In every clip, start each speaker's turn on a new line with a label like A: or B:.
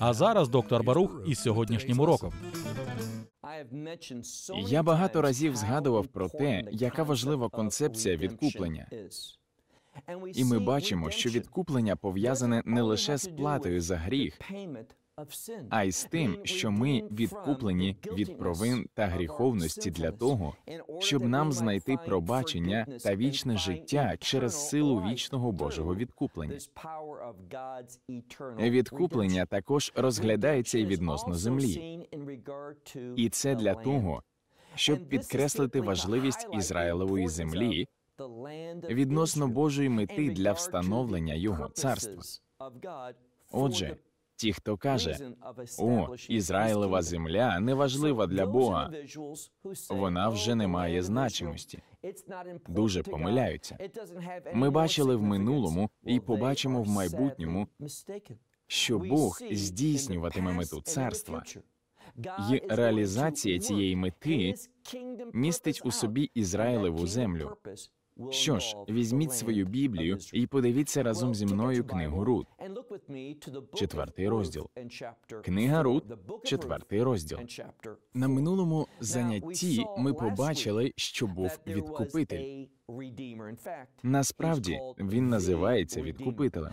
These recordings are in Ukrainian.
A: А зараз доктор Барух із сьогоднішнім уроком. Я багато разів згадував про те, яка
B: важлива концепція відкуплення. І ми бачимо, що відкуплення пов'язане не лише з платою за гріх, а й з тим, що ми відкуплені від провин та гріховності для того, щоб нам знайти пробачення та вічне життя через силу вічного Божого відкуплення. Відкуплення також розглядається і відносно землі. І це для того, щоб підкреслити важливість Ізраїлевої землі відносно Божої мети для встановлення його царства. Отже, Ті, хто каже, «О, Ізраїлева земля не важлива для Бога,
C: вона вже не
B: має значимості. Дуже помиляються. Ми бачили в минулому і побачимо в майбутньому,
C: що Бог
B: здійснюватиме мету царства. І реалізація цієї мети містить у собі Ізраїлеву землю. Що ж, візьміть свою Біблію і подивіться разом зі мною книгу Рут четвертий розділ.
C: Книга Рут, четвертий розділ.
B: На минулому занятті ми побачили, що був відкупитель. Насправді він називається відкупителем.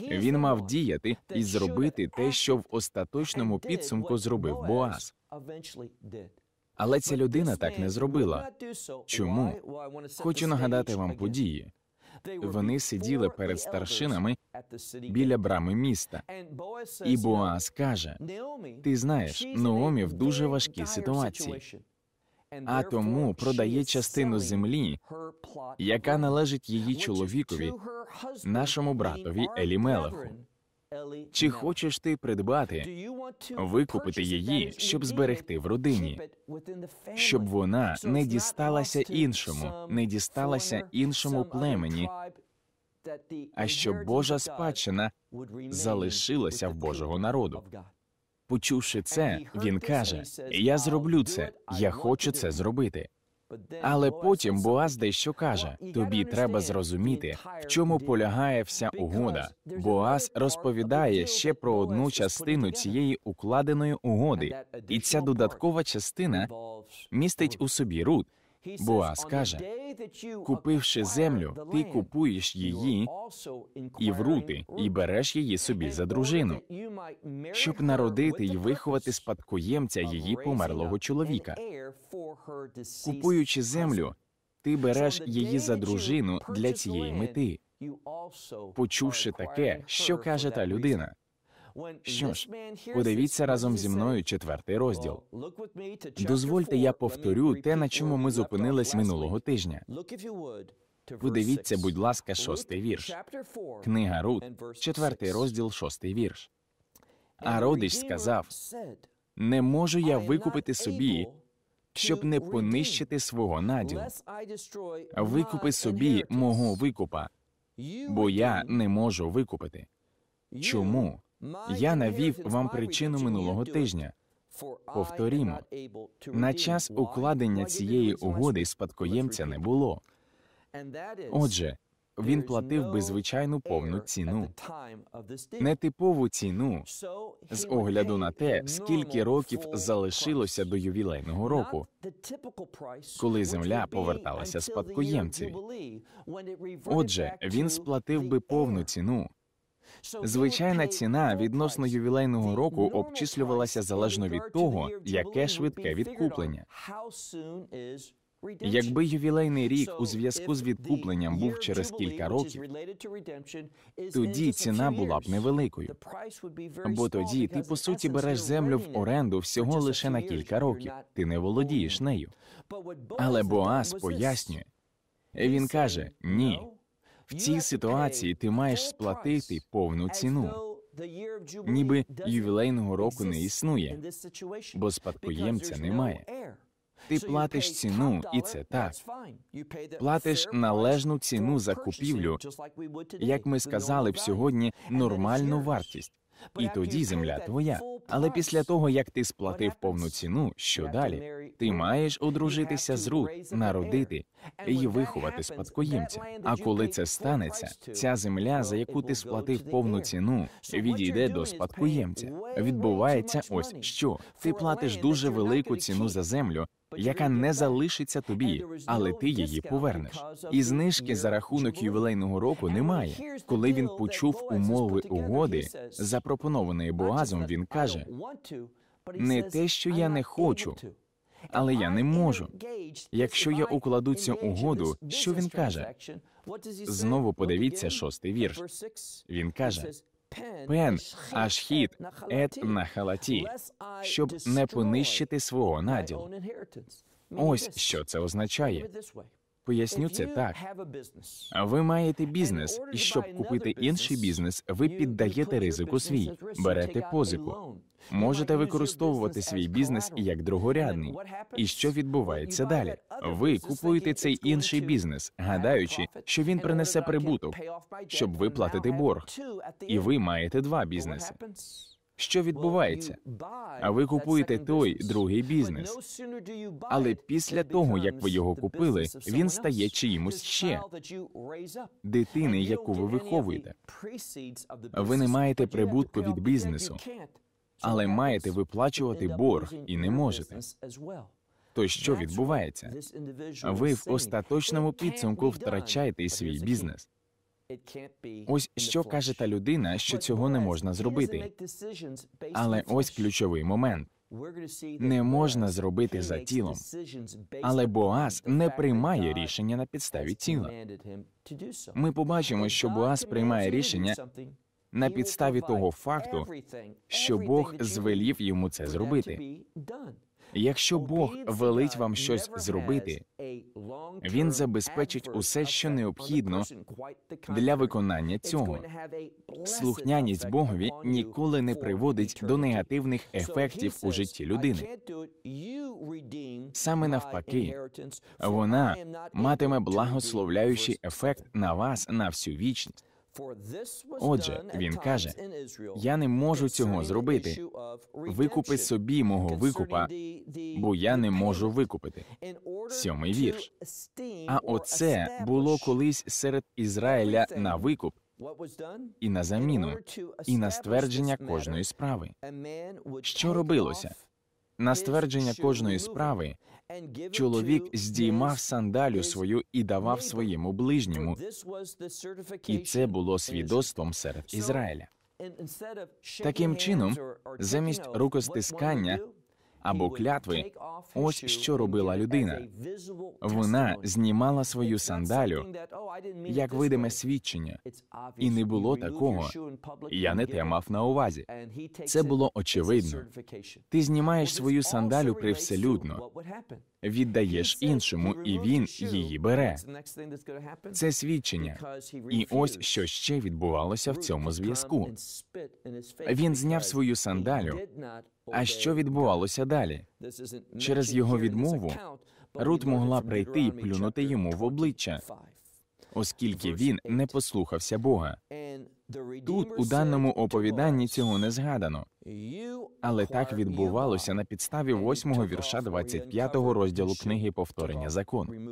B: Він мав діяти і зробити те, що в остаточному підсумку зробив Боас. Але ця людина так не зробила.
C: Чому хочу
B: нагадати вам події? Вони сиділи перед старшинами біля брами міста. І Боаз каже: ти знаєш, Наомі в дуже важкій ситуації. А тому продає частину землі, яка належить її чоловікові, нашому братові Елімелеху. Чи хочеш ти придбати, викупити її, щоб зберегти в родині, щоб вона не дісталася іншому, не дісталася іншому племені, а щоб Божа спадщина залишилася в Божого народу. Почувши це, він каже: Я зроблю це, я хочу це зробити. Але потім Боаз дещо каже: тобі треба зрозуміти, в чому полягає вся угода. Боаз розповідає ще про одну частину цієї укладеної угоди, і ця додаткова частина містить у собі рут. Боас каже, купивши землю, ти купуєш її і врути, і береш її собі за дружину, щоб народити і виховати спадкоємця її померлого чоловіка. Купуючи землю, ти береш її за дружину для цієї мети. Почувши таке, що каже та людина. Що ж, подивіться разом зі мною четвертий розділ. Дозвольте, я повторю те, на чому ми зупинились минулого тижня.
C: Подивіться, будь ласка, шостий вірш.
B: Книга Рут, четвертий розділ, шостий вірш. А родич сказав: не можу я викупити собі. Щоб не понищити свого наділу, викупи собі мого викупа, бо я не можу викупити. Чому? Я навів вам причину минулого тижня. Повторімо, на час укладення цієї угоди спадкоємця не було. Отже, він платив би звичайну повну ціну, нетипову ціну з огляду на те, скільки років залишилося до ювілейного року, коли земля поверталася спадкоємцеві. Отже, він сплатив би повну ціну Звичайна ціна відносно ювілейного року обчислювалася залежно від того, яке швидке відкуплення. Якби ювілейний рік у зв'язку з відкупленням був через кілька років, тоді ціна була б невеликою.
C: Бо тоді ти
B: по суті береш землю в оренду всього лише на кілька років. Ти не володієш нею. Але Боас пояснює він каже: ні, в цій ситуації ти маєш сплатити повну ціну, ніби ювілейного року не існує, бо спадкоємця немає. Ти платиш ціну, і це так. Платиш належну ціну за купівлю, як ми сказали б сьогодні, нормальну вартість і тоді земля твоя. Але після того, як ти сплатив повну ціну, що далі? Ти маєш одружитися з Рут, народити і виховати спадкоємця. А коли це станеться, ця земля, за яку ти сплатив повну ціну, відійде до спадкоємця. Відбувається ось що ти платиш дуже велику ціну за землю, яка не залишиться тобі, але ти її повернеш. І знижки за рахунок ювілейного року немає. Коли він почув умови угоди, запропонованої Боазом, він каже: не те, що я не хочу. Але я не можу. Якщо я укладу цю угоду, що він каже?
C: Знову подивіться шостий вірш.
B: Він каже: Пен Ашхід ет на халаті, щоб не понищити свого наділу.
C: Ось що це означає. Поясню це так.
B: Ви маєте бізнес, і щоб купити інший бізнес, ви піддаєте ризику свій, берете позику. Можете використовувати свій бізнес як другорядний. І що відбувається далі? Ви купуєте цей інший бізнес, гадаючи, що він принесе прибуток, щоб виплатити борг. І ви маєте два бізнеси. Що відбувається? А ви купуєте той другий бізнес. але після того як ви його купили, він стає чиїмось ще дитини, яку ви виховуєте.
C: Ви не маєте прибутку від бізнесу,
B: але маєте виплачувати борг і не можете. То що відбувається? Ви в остаточному підсумку втрачаєте свій бізнес.
C: Ось що каже та
B: людина, що цього не можна зробити. Але ось ключовий момент. Не можна зробити за тілом. Але Боаз не приймає рішення на підставі тіла. Ми побачимо, що Боас приймає рішення на підставі того факту, що Бог звелів йому це зробити. Якщо Бог велить вам щось зробити, він забезпечить усе, що необхідно для виконання цього. Слухняність Богові ніколи не приводить до негативних ефектів у житті людини. Саме навпаки, вона матиме благословляючий ефект на вас на всю вічність. Отже, він каже: я не можу цього зробити. Викупи собі мого викупа, бо я не можу викупити. Сьомий вірш. А оце було колись серед Ізраїля на викуп. І на заміну, і на ствердження кожної справи. Що робилося? На ствердження кожної справи чоловік здіймав сандалю свою і давав своєму ближньому, і це було свідоцтвом серед Ізраїля. Таким чином, замість рукостискання або клятви. Ось що робила людина. Вона знімала свою сандалю oh, як видиме свідчення. І не було такого. Я не те мав на увазі. Це було очевидно. Ти знімаєш свою сандалю привселюдно. Віддаєш іншому, і він її бере. Це свідчення. І ось що ще відбувалося в цьому зв'язку.
C: Він зняв свою сандалю а
B: що відбувалося далі? Через його відмову Рут могла прийти і плюнути йому в обличчя, оскільки він не послухався Бога. Тут у даному оповіданні цього не згадано. Але так відбувалося на підставі 8 вірша 25-го розділу книги повторення закон.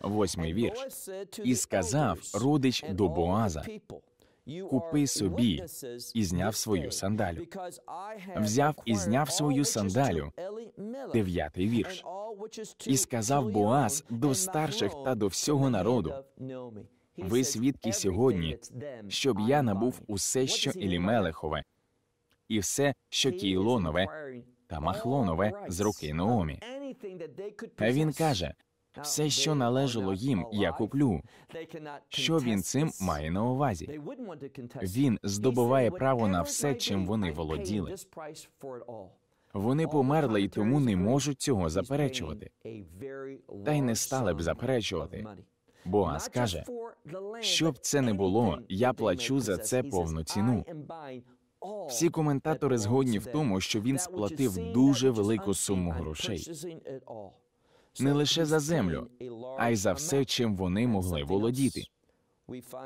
B: Восьмий вірш і сказав родич до Боаза Купи собі і зняв свою сандалю. Взяв і зняв свою сандалю, дев'ятий вірш. І сказав Боаз до старших та до всього народу. Ви свідки сьогодні, щоб я набув усе, що Елімелехове, і все, що Кійлонове та Махлонове з руки Наомі. А він каже: все, що належало їм, я куплю. Що він цим має на увазі?
C: Він здобуває право на все, чим вони володіли.
B: Вони померли і тому не можуть цього заперечувати. Та й не стали б заперечувати. Боас каже, що б це не було, я плачу за це повну ціну. Всі коментатори згодні в тому, що він сплатив дуже велику суму грошей не лише за землю, а й за все, чим вони могли володіти.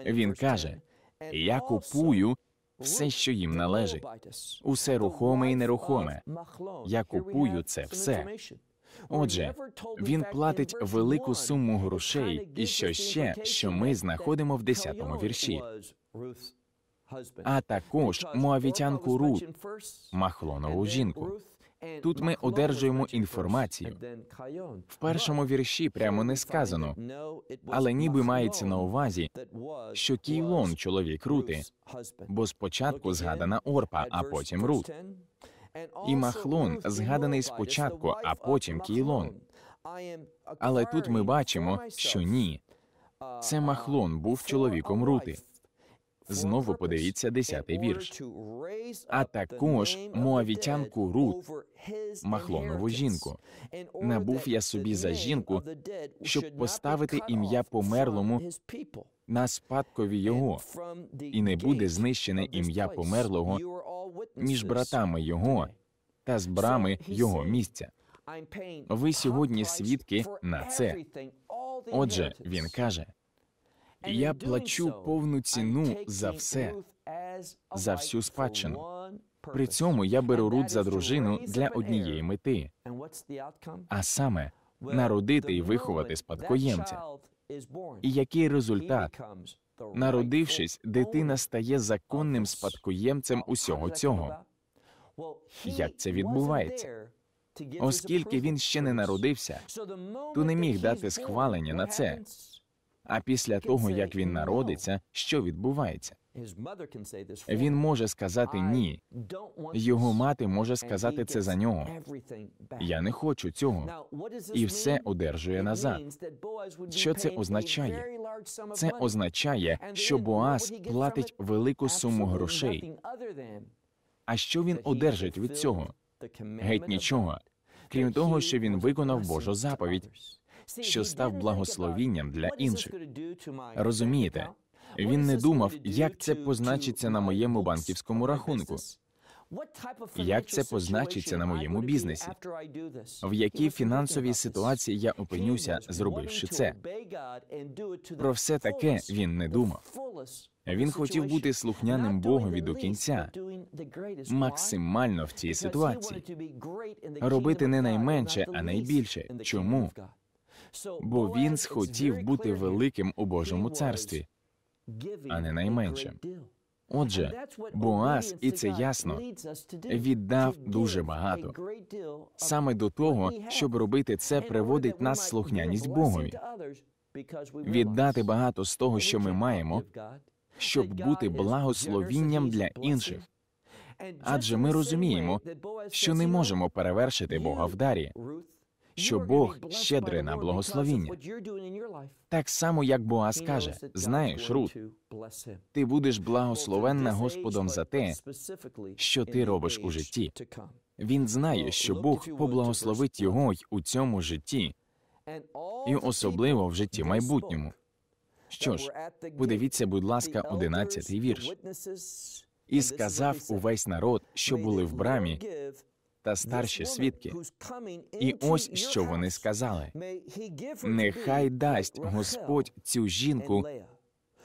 B: Він каже: Я купую все, що їм належить, усе рухоме і нерухоме. Я купую це все. Отже, він платить велику суму грошей, і що ще, що ми знаходимо в 10-му вірші.
C: А також Моавітянку Рут,
B: Махлонову жінку. Тут ми одержуємо інформацію. В першому вірші прямо не сказано, але ніби мається на увазі, що Кейлон чоловік Рути, бо спочатку згадана Орпа, а потім Рут. І Махлон згаданий спочатку, а потім Кейлон. Але тут ми бачимо, що ні. Це Махлон був чоловіком Рути. Знову подивіться десятий вірш. А також моавітянку Рут, Махлонову жінку. Набув я собі за жінку, щоб поставити ім'я померлому на спадкові його, і не буде знищене ім'я померлого між братами його та з брами його місця. Ви сьогодні свідки на це. Отже, він каже. Я плачу повну ціну за все, за всю спадщину. При цьому я беру Рут за дружину для однієї мети, а саме народити і виховати спадкоємця. І який результат? Народившись, дитина стає законним спадкоємцем усього цього. Як це відбувається? Оскільки він ще не народився, то не міг дати схвалення на це. А після того, як він народиться, що відбувається?
C: Він може сказати ні. Його мати може сказати це за нього.
B: Я не хочу цього. І все одержує назад. Що це означає? Це означає, що Боас платить велику суму грошей. А що він одержить від цього?
C: Геть нічого,
B: крім того, що він виконав Божу заповідь що став благословінням для інших. Розумієте? Він не думав, як це позначиться на моєму банківському рахунку. Як це позначиться на моєму бізнесі? В якій фінансовій ситуації я опинюся, зробивши це? Про все таке він не думав. Він хотів бути слухняним Богові до кінця, максимально в цій ситуації. Робити не найменше, а найбільше. Чому? бо він схотів бути великим у Божому царстві, а не найменшим. Отже, Боас, і це ясно,
C: віддав
B: дуже багато. Саме до того, щоб робити це, приводить нас слухняність Богові. Віддати багато з того, що ми маємо, щоб бути благословінням для інших. Адже ми розуміємо, що не можемо перевершити Бога в дарі що Бог щедрий на благословіння. Так само, як Боаз каже, знаєш, Рут, ти будеш благословенна Господом за те, що ти робиш у житті. Він знає, uh, що Бог поблагословить його й у цьому житті, і особливо в житті майбутньому. Що ж, подивіться, будь ласка, одинадцятий вірш. І сказав увесь народ, що були в брамі, та старші свідки. І ось що вони сказали: нехай дасть Господь цю жінку,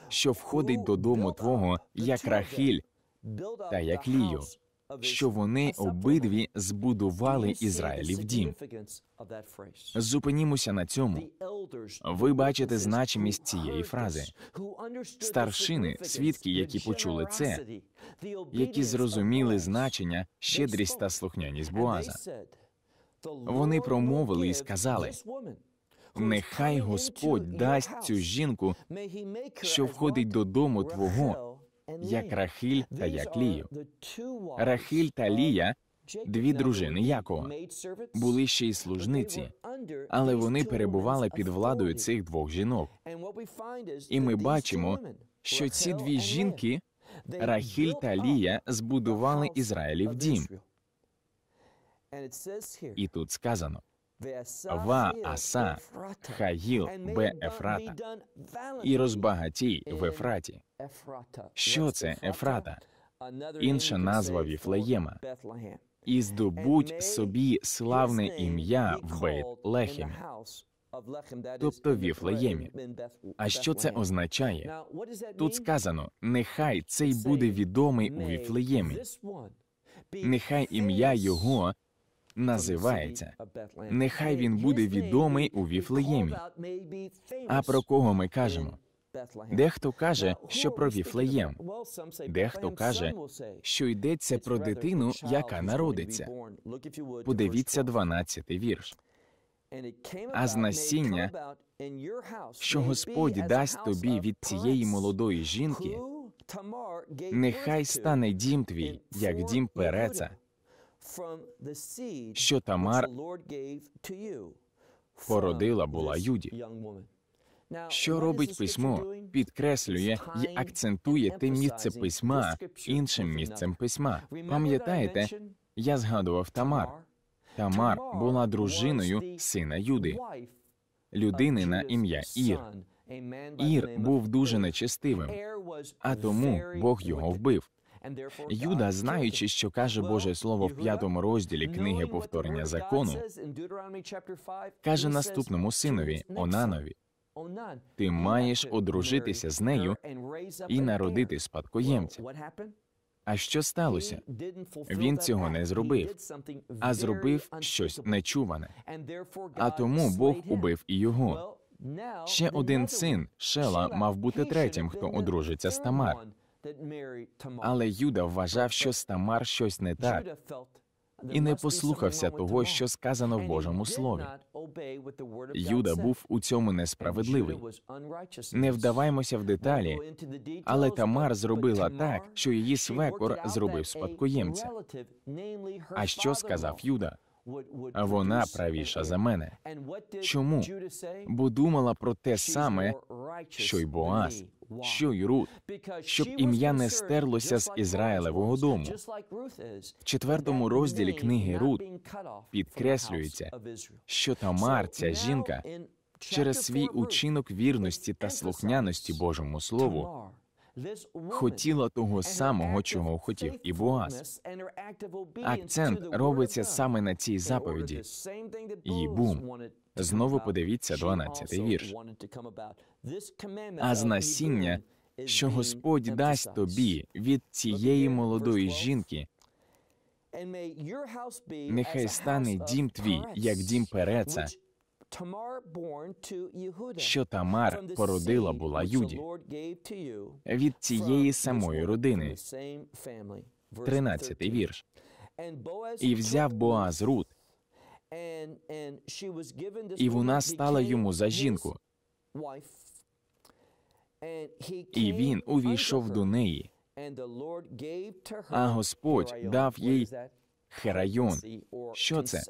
B: що входить додому твого, як рахіль та як лію що вони обидві збудували Ізраїлів дім. Зупинімося на цьому. Ви бачите значимість цієї фрази. Старшини, свідки, які почули це, які зрозуміли значення, щедрість та слухняність Боаза. Вони промовили і сказали. Нехай Господь дасть цю жінку, що входить додому Твого, як Рахиль та як Лію. Рахиль та Лія, дві дружини Якова, були ще й служниці, але вони перебували під владою цих двох жінок.
C: І ми бачимо,
B: що ці дві жінки, Рахіль та Лія, збудували Ізраїлів дім. І тут сказано. Ва, Аса, Хаїл, Бе Ефрата і розбагатій в Ефраті. Що це Ефрата? Інша назва Віфлеєма. І здобуть собі славне ім'я в Бейт-Лехемі. Тобто Віфлеємі. А що це означає? Тут сказано: нехай цей буде відомий у Віфлеємі. Нехай ім'я його називається Нехай він буде відомий у Віфлеємі. А про кого ми кажемо? Дехто каже, що про Віфлеєм, дехто каже, що йдеться про дитину, яка народиться. Подивіться 12-й вірш. А з насіння, що Господь дасть тобі від цієї молодої жінки,
C: нехай стане
B: дім твій, як дім переца,
C: що Тамар
B: породила була Юді.
C: Що робить
B: письмо? Підкреслює і акцентує те місце письма іншим місцем письма. Пам'ятаєте, я згадував Тамар. Тамар була дружиною сина Юди, людини на ім'я Ір.
C: Ір був дуже
B: нечестивим,
C: а тому
B: Бог його вбив. Юда, знаючи, що каже Боже Слово в п'ятому розділі книги повторення закону,
C: каже наступному синові
B: Онанові. Ти маєш одружитися з нею і народити спадкоємця. А що сталося? Він цього не зробив, а зробив щось нечуване. А тому Бог убив і його. Ще один син Шела мав бути третім, хто одружиться з Тамар. Але Юда вважав, що з Тамар щось не так і не послухався того, що сказано в Божому слові. Юда був у цьому несправедливий.
C: Не вдаваймося
B: в деталі, але Тамар зробила так, що її свекор зробив спадкоємця. А що сказав Юда? а вона правіша за мене. Чому? Бо думала про те саме, що й Боаз, що й Рут, щоб ім'я не стерлося з Ізраїлевого дому.
C: В четвертому розділі книги Рут
B: підкреслюється, що Тамар, ця жінка, через свій учинок вірності та слухняності Божому Слову
C: хотіла
B: того самого, чого хотів, і Боаз. Акцент робиться саме на цій заповіді. Її бум. Знову подивіться 12 вірш.
C: А з насіння,
B: що Господь дасть тобі від цієї молодої жінки,
A: нехай стане дім твій, як дім
B: переца, що Тамар породила була Юді, від цієї самої родини.
C: тринадцятий вірш.
B: І взяв Боаз Рут,
C: і вона стала йому за жінку. І
B: він увійшов до неї,
C: а Господь дав їй
B: Херайон. Що це?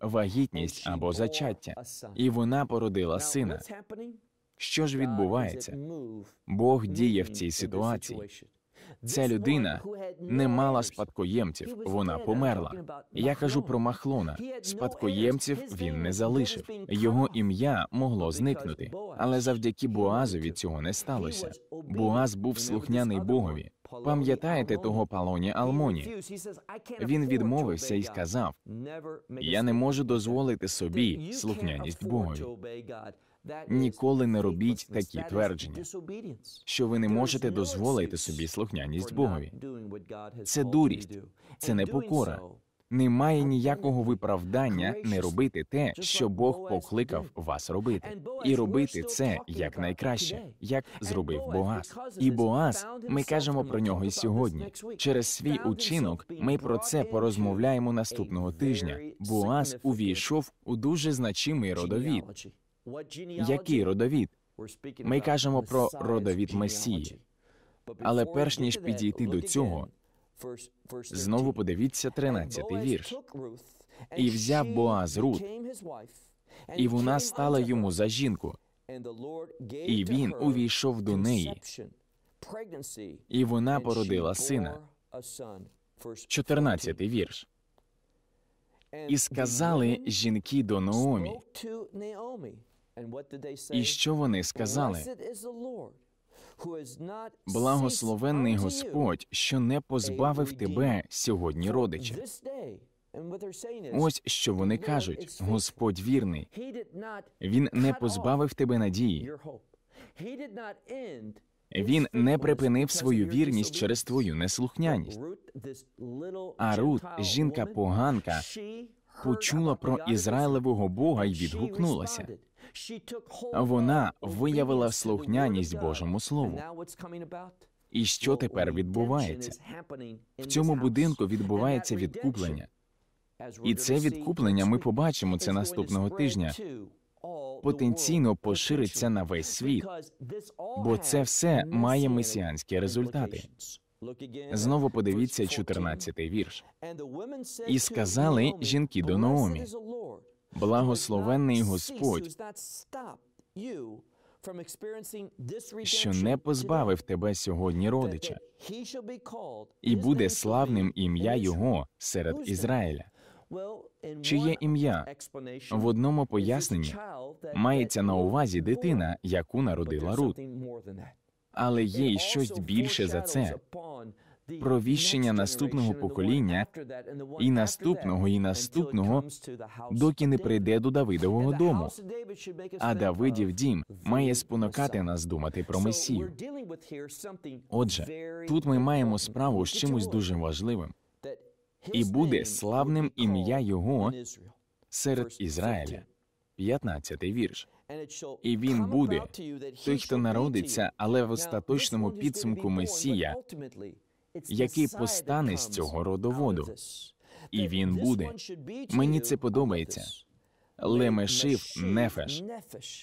B: Вагітність або зачаття. І вона породила сина. Що ж відбувається? Бог діє в цій ситуації. Ця людина не мала спадкоємців, вона померла. Я кажу про Махлона. Спадкоємців він не залишив. Його ім'я могло зникнути, але завдяки Боазові цього не сталося. Боаз був слухняний Богові. Пам'ятаєте того палоні Алмоні? Він відмовився і сказав: Я не можу дозволити собі слухняність Богові. Ніколи не робіть такі твердження, що ви не можете дозволити собі слухняність Богові. Це дурість, це непокора. Немає ніякого виправдання не робити те, що Бог покликав вас робити, і робити це як найкраще, як зробив Боас. І Боас, ми кажемо про нього і сьогодні. Через свій учинок ми про це порозмовляємо наступного тижня. Боас увійшов у дуже значимий родовід. Який родовід?
C: Ми кажемо про родовід
B: Месії, але перш ніж підійти до цього. Знову подивіться тринадцятий вірш. І взяв Боаз Рут, і вона стала йому за жінку,
C: і він увійшов до неї,
B: і вона породила сина. 14-й вірш.
C: І сказали
B: жінки до Наомі,
C: і що вони сказали?
B: Благословенний Господь, що не позбавив тебе сьогодні, родича.
C: Ось що вони кажуть:
B: Господь вірний, він не позбавив тебе надії. Він не припинив свою вірність через твою неслухняність. А Рут, жінка поганка, почула про Ізраїлевого Бога і відгукнулася. Вона виявила слухняність Божому Слову. І що тепер відбувається? В цьому будинку відбувається відкуплення. І це відкуплення ми побачимо це наступного тижня. Потенційно пошириться на весь світ, бо це все має месіанські результати. Знову подивіться 14-й вірш.
C: І сказали жінки до Наомі,
B: Благословенний Господь, що не позбавив тебе сьогодні родича, і буде славним ім'я Його серед Ізраїля. Чиє ім'я в одному поясненні мається на увазі дитина, яку народила Рут. Але є й щось більше за це. Провіщення наступного покоління і наступного, і наступного, доки не прийде до Давидового дому. А Давидів дім має спонукати нас думати про месію. Отже, тут ми маємо справу з чимось дуже важливим. І буде славним ім'я його серед Ізраїля. 15 вірш. І він буде той, хто народиться, але в остаточному підсумку Месія який постане з цього родоводу, і він буде. Мені це подобається. Лемешив нефеш,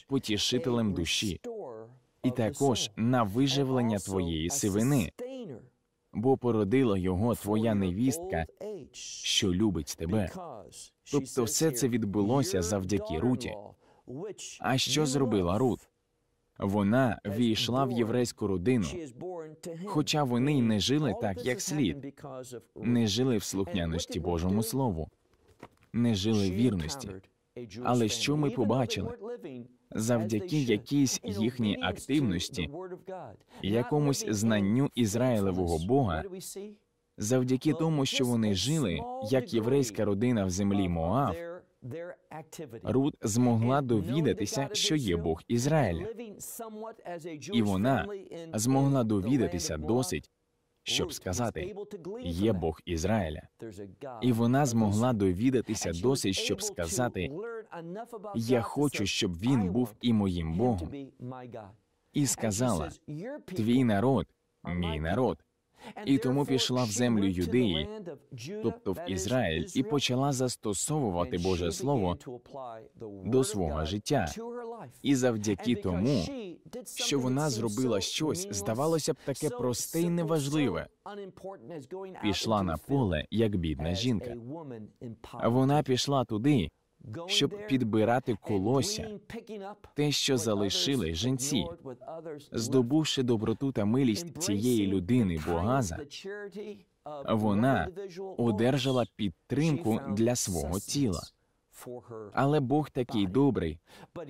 B: потішителем душі, і також на виживлення твоєї сивини, бо породила його твоя невістка, що любить тебе. Тобто, все це відбулося завдяки руті. А що зробила Рут? Вона війшла в єврейську родину, хоча вони й не жили так, як слід, не жили в слухняності Божому Слову, не жили в вірності. Але що ми побачили? Завдяки якійсь їхній активності, якомусь знанню Ізраїлевого Бога, завдяки тому, що вони жили як єврейська родина в землі Моав. Рут змогла довідатися, що є Бог Ізраїля. І вона змогла довідатися досить, щоб сказати, є Бог Ізраїля. І вона змогла довідатися досить, щоб сказати, я хочу, щоб він був і моїм Богом. І сказала: Твій народ, мій народ і тому пішла в землю юдеї, тобто в Ізраїль, і почала застосовувати Боже Слово до свого життя. І завдяки тому, що вона зробила щось, здавалося б, таке просте і неважливе. пішла на поле як бідна жінка. Вона пішла туди щоб підбирати колося, те, що залишили жінці, здобувши доброту та милість цієї людини, Боаза, вона одержала підтримку для свого тіла. Але Бог такий добрий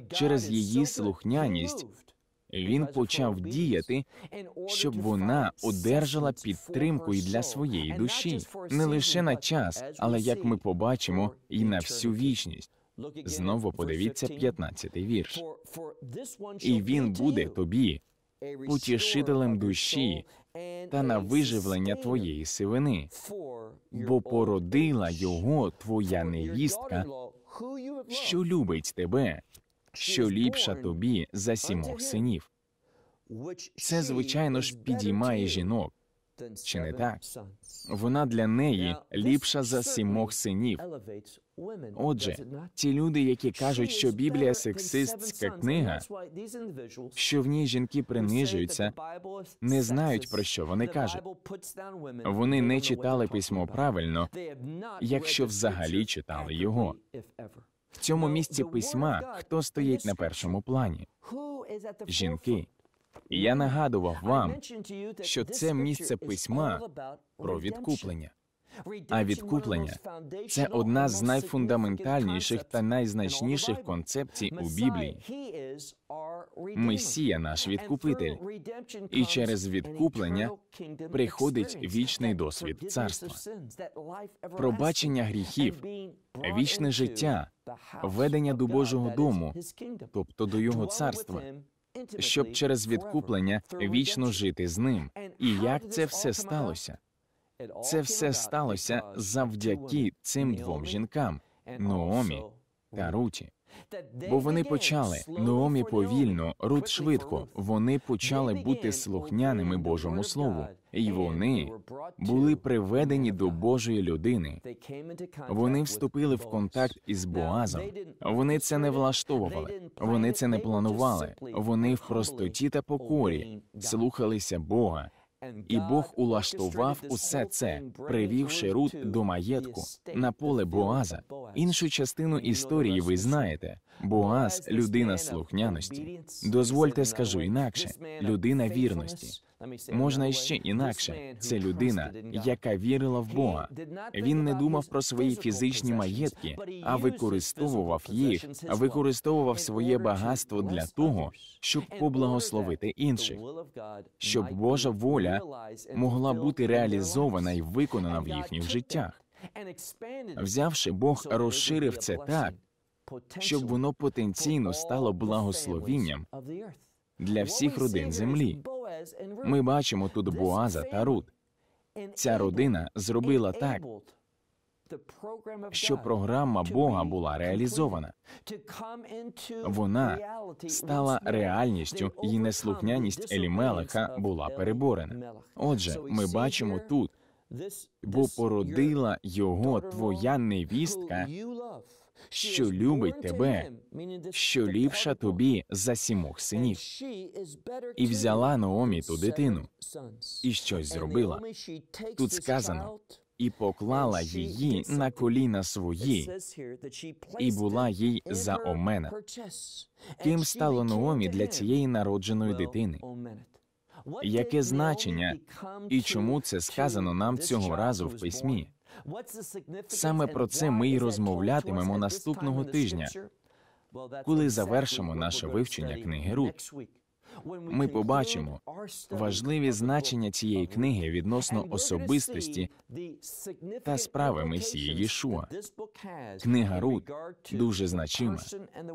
B: через її слухняність він почав діяти, щоб вона одержала підтримку і для своєї душі, не лише на час, але як ми побачимо, і на всю вічність. Знову подивіться 15-й вірш. І він буде тобі утішителем душі та на виживлення твоєї сивини, бо породила його твоя невістка, що любить тебе що ліпша тобі за сімох синів.
C: Це, звичайно ж, підіймає
B: жінок, чи не так? Вона для неї ліпша за сімох синів.
C: Отже, ті люди,
B: які кажуть, що Біблія сексистська книга, що в ній жінки принижуються, не знають про що вони кажуть. Вони не читали письмо правильно, якщо взагалі читали його. В цьому місці письма хто стоїть на першому плані? Жінки. я нагадував вам, що це місце письма про відкуплення. А відкуплення це одна з найфундаментальніших та найзначніших концепцій у Біблії. Месія наш відкупитель, і через відкуплення приходить вічний досвід царства, пробачення гріхів, вічне життя, ведення до Божого дому, тобто до Його царства. Щоб через відкуплення вічно жити з ним, і як це все сталося? Це все сталося завдяки цим двом жінкам Ноомі та Руті. Бо вони почали номі повільно, Рут швидко. Вони почали бути слухняними Божому Слову, і вони були приведені до Божої людини. Вони вступили в контакт із Боазом. Вони це не влаштовували, вони це не планували. Вони в простоті та покорі слухалися Бога. І Бог улаштував усе це, привівши Рут до маєтку на поле Боаза. Іншу частину історії ви знаєте. Боаз людина слухняності. Дозвольте, скажу інакше, людина вірності можна іще інакше. Це людина, яка вірила в Бога. Він не думав про свої фізичні маєтки, а використовував їх, використовував своє багатство для того, щоб поблагословити інших, щоб Божа воля могла бути реалізована і виконана в їхніх життях. Взявши, Бог розширив це так, щоб воно потенційно стало благословінням для всіх родин землі. Ми бачимо тут Боаза та Рут. Ця родина зробила так, що програма Бога була реалізована.
C: Вона стала
B: реальністю, і неслухняність Елімелеха була переборена. Отже, ми бачимо тут, бо породила його твоя невістка, що любить тебе, що ліпша тобі за сімох синів.
C: І взяла Наомі ту дитину і щось зробила. Тут сказано.
B: І поклала її на коліна свої,
C: і була їй за Омена. Ким стало
B: Наомі для цієї народженої дитини? Яке значення і чому це сказано нам цього разу в письмі?
C: Саме про це ми й
B: розмовлятимемо наступного тижня, коли завершимо наше вивчення книги Рут.
C: Ми побачимо важливі значення
B: цієї книги відносно особистості та справи месії Єшуа. Книга Рут дуже значима.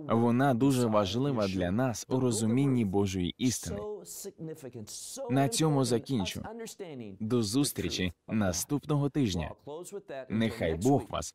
B: Вона дуже важлива для нас у розумінні Божої істини.
C: На цьому закінчу. До
B: зустрічі наступного тижня. Нехай Бог вас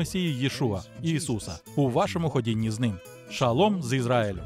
A: Месії Єшуа Ісуса у вашому ходінні з ним. Шалом з Ізраїлю.